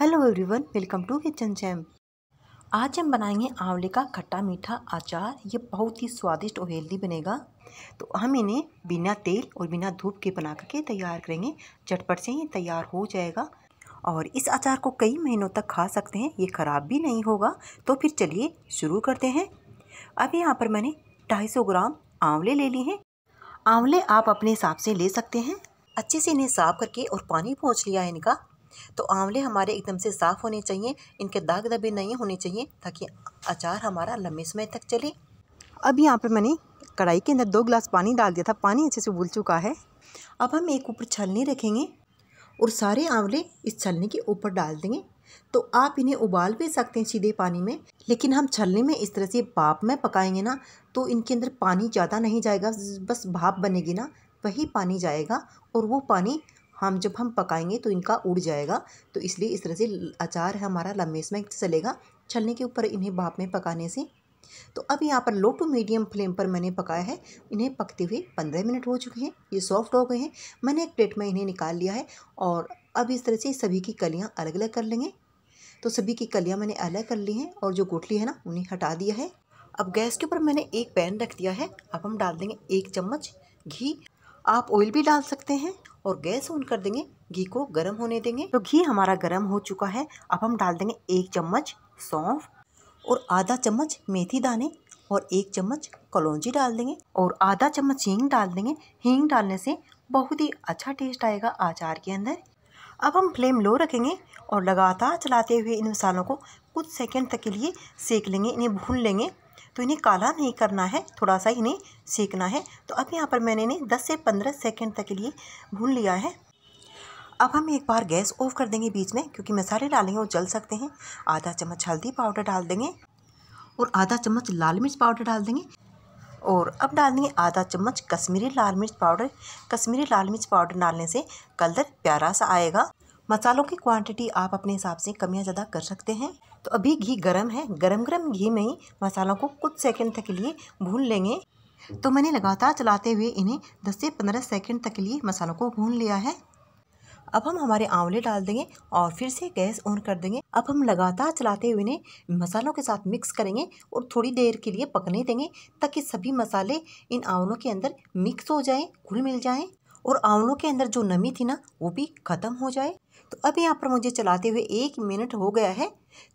hello everyone welcome to kitchen charm आज हम बनाएंगे आंवले का खट्टा मीठा अचार ये बहुत ही स्वादिष्ट और हेल्दी बनेगा तो हम इन्हें बिना तेल और बिना धूप के बना करके तैयार करेंगे झटपट से ही तैयार हो जाएगा और इस अचार को कई महीनों तक खा सकते हैं ये ख़राब भी नहीं होगा तो फिर चलिए शुरू करते हैं अब यहाँ पर मैंने ढाई ग्राम आंवले ले लिए हैं आंवले आप अपने हिसाब से ले सकते हैं अच्छे से इन्हें साफ करके और पानी पहुँच लिया है इनका तो आंवले हमारे एकदम से साफ़ होने चाहिए इनके दाग दबे नहीं होने चाहिए ताकि अचार हमारा लंबे समय तक चले अब यहाँ पर मैंने कढ़ाई के अंदर दो गिलास पानी डाल दिया था पानी अच्छे से उबुल चुका है अब हम एक ऊपर छलनी रखेंगे और सारे आंवले इस छलनी के ऊपर डाल देंगे तो आप इन्हें उबाल भी सकते हैं सीधे पानी में लेकिन हम छलने में इस तरह से भाप में पकाएंगे ना तो इनके अंदर पानी ज़्यादा नहीं जाएगा बस भाप बनेगी ना वही पानी जाएगा और वो पानी हम जब हम पकाएंगे तो इनका उड़ जाएगा तो इसलिए इस तरह से अचार हमारा लंबे समय चलेगा छलने के ऊपर इन्हें भाप में पकाने से तो अब यहाँ पर लो टू मीडियम फ्लेम पर मैंने पकाया है इन्हें पकते हुए पंद्रह मिनट हो चुके हैं ये सॉफ्ट हो गए हैं मैंने एक प्लेट में इन्हें निकाल लिया है और अब इस तरह से सभी की कलियाँ अलग अलग कर लेंगे तो सभी की कलियाँ मैंने अलग कर ली हैं और जो गुठली है ना उन्हें हटा दिया है अब गैस के ऊपर मैंने एक पैन रख दिया है अब हम डाल देंगे एक चम्मच घी आप ऑयल भी डाल सकते हैं और गैस ऑन कर देंगे घी को गर्म होने देंगे तो घी हमारा गर्म हो चुका है अब हम डाल देंगे एक चम्मच सौंफ और आधा चम्मच मेथी दाने और एक चम्मच कलौजी डाल देंगे और आधा चम्मच हींग डाल देंगे हींग डालने से बहुत ही अच्छा टेस्ट आएगा अचार के अंदर अब हम फ्लेम लो रखेंगे और लगातार चलाते हुए इन मसालों को कुछ सेकंड तक के लिए सेक लेंगे इन्हें भून लेंगे तो इन्हें काला नहीं करना है थोड़ा सा इन्हें सेकना है तो अब यहाँ पर मैंने इन्हें 10 से 15 सेकंड तक के लिए भून लिया है अब हम एक बार गैस ऑफ कर देंगे बीच में क्योंकि मसाले डालेंगे वो जल सकते हैं आधा चम्मच हल्दी पाउडर डाल देंगे और आधा चम्मच लाल मिर्च पाउडर डाल देंगे और अब डाल देंगे आधा चम्मच कश्मीरी लाल मिर्च पाउडर कश्मीरी लाल मिर्च पाउडर डालने से कलर प्यारा सा आएगा मसालों की क्वांटिटी आप अपने हिसाब से कम या ज़्यादा कर सकते हैं तो अभी घी गर्म है गरम गरम घी में ही मसालों को कुछ सेकंड तक के लिए भून लेंगे तो मैंने लगातार चलाते हुए इन्हें 10 से 15 सेकंड तक के लिए मसालों को भून लिया है अब हम हमारे आंवले डाल देंगे और फिर से गैस ऑन कर देंगे अब हम लगातार चलाते हुए इन्हें मसालों के साथ मिक्स करेंगे और थोड़ी देर के लिए पकने देंगे ताकि सभी मसाले इन आंवलों के अंदर मिक्स हो जाएँ घुल मिल जाएँ और आंवलों के अंदर जो नमी थी ना वो भी ख़त्म हो जाए तो अब यहाँ पर मुझे चलाते हुए एक मिनट हो गया है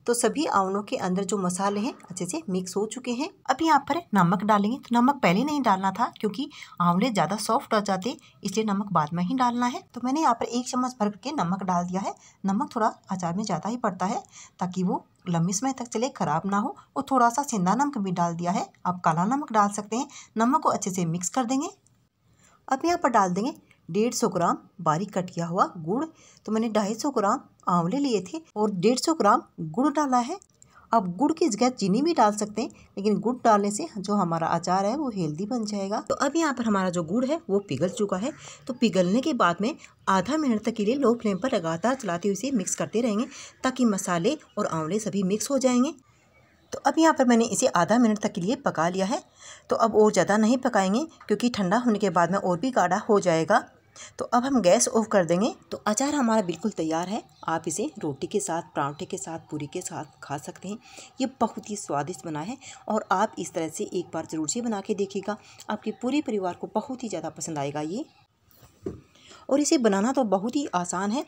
तो सभी आंवलों के अंदर जो मसाले हैं अच्छे से मिक्स हो चुके हैं अब यहाँ पर नमक डालेंगे तो नमक पहले नहीं डालना था क्योंकि आंवले ज़्यादा सॉफ्ट हो जाते इसलिए नमक बाद में ही डालना है तो मैंने यहाँ पर एक चम्मच भर के नमक डाल दिया है नमक थोड़ा अचार में ज़्यादा ही पड़ता है ताकि वो लंबे समय तक चले ख़राब ना हो और थोड़ा सा सेंधा नमक भी डाल दिया है आप काला नमक डाल सकते हैं नमक को अच्छे से मिक्स कर देंगे अब यहाँ पर डाल देंगे डेढ़ सौ ग्राम बारीक कट किया हुआ गुड़ तो मैंने ढाई सौ ग्राम आंवले लिए थे और डेढ़ सौ ग्राम गुड़ डाला है अब गुड़ की जगह चीनी भी डाल सकते हैं लेकिन गुड़ डालने से जो हमारा अचार है वो हेल्दी बन जाएगा तो अब यहाँ पर हमारा जो गुड़ है वो पिघल चुका है तो पिघलने के बाद में आधा मिनट तक के लिए लो फ्लेम पर लगातार चलाते हुए इसे मिक्स करते रहेंगे ताकि मसाले और आंवले सभी मिक्स हो जाएंगे तो अब यहाँ पर मैंने इसे आधा मिनट तक के लिए पका लिया है तो अब और ज़्यादा नहीं पकाएंगे क्योंकि ठंडा होने के बाद में और भी गाढ़ा हो जाएगा तो अब हम गैस ऑफ कर देंगे तो अचार हमारा बिल्कुल तैयार है आप इसे रोटी के साथ परांठे के साथ पूरी के साथ खा सकते हैं ये बहुत ही स्वादिष्ट बना है और आप इस तरह से एक बार ज़रूर से बना के देखिएगा आपके पूरे परिवार को बहुत ही ज़्यादा पसंद आएगा ये और इसे बनाना तो बहुत ही आसान है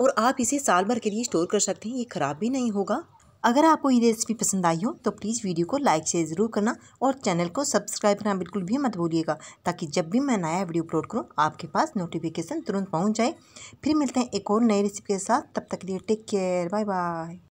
और आप इसे साल भर के लिए स्टोर कर सकते हैं ये ख़राब भी नहीं होगा अगर आपको ये रेसिपी पसंद आई हो तो प्लीज़ वीडियो को लाइक शेयर ज़रूर करना और चैनल को सब्सक्राइब करना बिल्कुल भी मत भूलिएगा ताकि जब भी मैं नया वीडियो अपलोड करूँ आपके पास नोटिफिकेशन तुरंत पहुँच जाए फिर मिलते हैं एक और नई रेसिपी के साथ तब तक के लिए टेक केयर बाय बाय